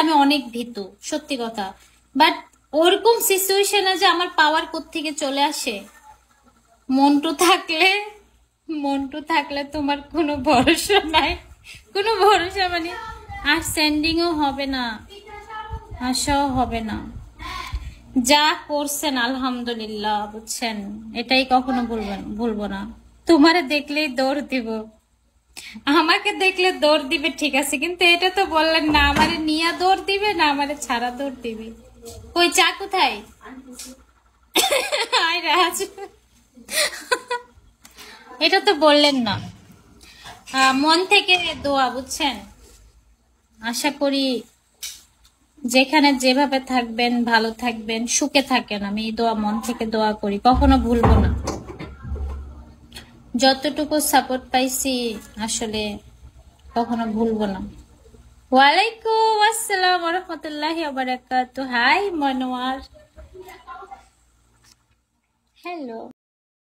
আমি অনেক ভীত সত্যি কথা বাট ওরকম সিচুয়েশনে যে আমার পাওয়ার থেকে চলে আসে মনটু থাকলে মনটু থাকলে তোমার কোনো ভরসা নাই কোনো ভরসা মানে আর স্যান্ডিংও হবে না আশাও হবে না যা করছেন আলহামদুলিল্লাহ বুঝছেন এটাই কখনো বলবেন ভুলবো না তোমারে দেখলেই দৌড় দিব আমাকে দেখলে দৌড় দিবে ঠিক আছে কিন্তু এটা তো বললেন না আমারে নিয়া দৌড় দিবে না আমারে ছাড়া দৌড় দিবে ওই চা কোথায় এটা তো বললেন না মন থেকে দোয়া বুঝছেন আশা করি যেখানে যেভাবে থাকবেন ভালো থাকবেন সুখে থাকেন আমি এই দোয়া মন থেকে দোয়া করি কখনো ভুলবো না যতটুকু সাপোর্ট পাইছি আসলে কখনো ভুলবো না ওয়ালাইকুম আসসালাম রহমতুল্লাহ হাই মনোয়ার হ্যালো